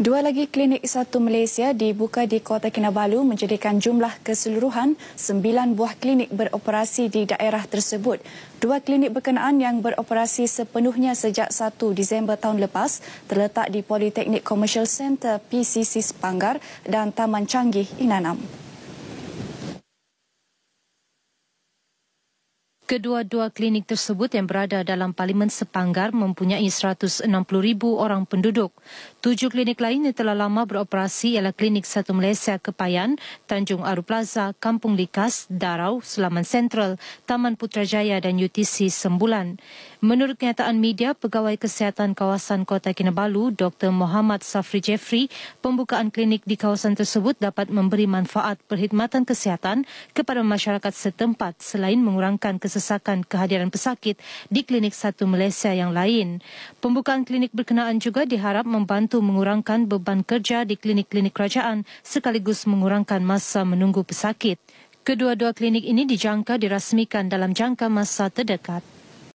Dua lagi klinik satu Malaysia dibuka di Kota Kinabalu menjadikan jumlah keseluruhan sembilan buah klinik beroperasi di daerah tersebut. Dua klinik berkenaan yang beroperasi sepenuhnya sejak 1 Disember tahun lepas terletak di Politeknik Commercial Centre PCC Sepanggar dan Taman Canggih Inanam. Kedua-dua klinik tersebut yang berada dalam Parlimen Sepanggar mempunyai 160,000 orang penduduk. Tujuh klinik lain yang telah lama beroperasi ialah Klinik Satu Malaysia Kepayan, Tanjung Aru Plaza, Kampung Likas, Darau, Sulaiman Sentral, Taman Putrajaya dan UTC Sembulan. Menurut kenyataan media, Pegawai Kesihatan Kawasan Kota Kinabalu, Dr. Muhammad Safri Jeffrey, pembukaan klinik di kawasan tersebut dapat memberi manfaat perkhidmatan kesihatan kepada masyarakat setempat selain mengurangkan kesesakan kehadiran pesakit di klinik satu Malaysia yang lain. Pembukaan klinik berkenaan juga diharap membantu mengurangkan beban kerja di klinik-klinik kerajaan sekaligus mengurangkan masa menunggu pesakit. Kedua-dua klinik ini dijangka dirasmikan dalam jangka masa terdekat.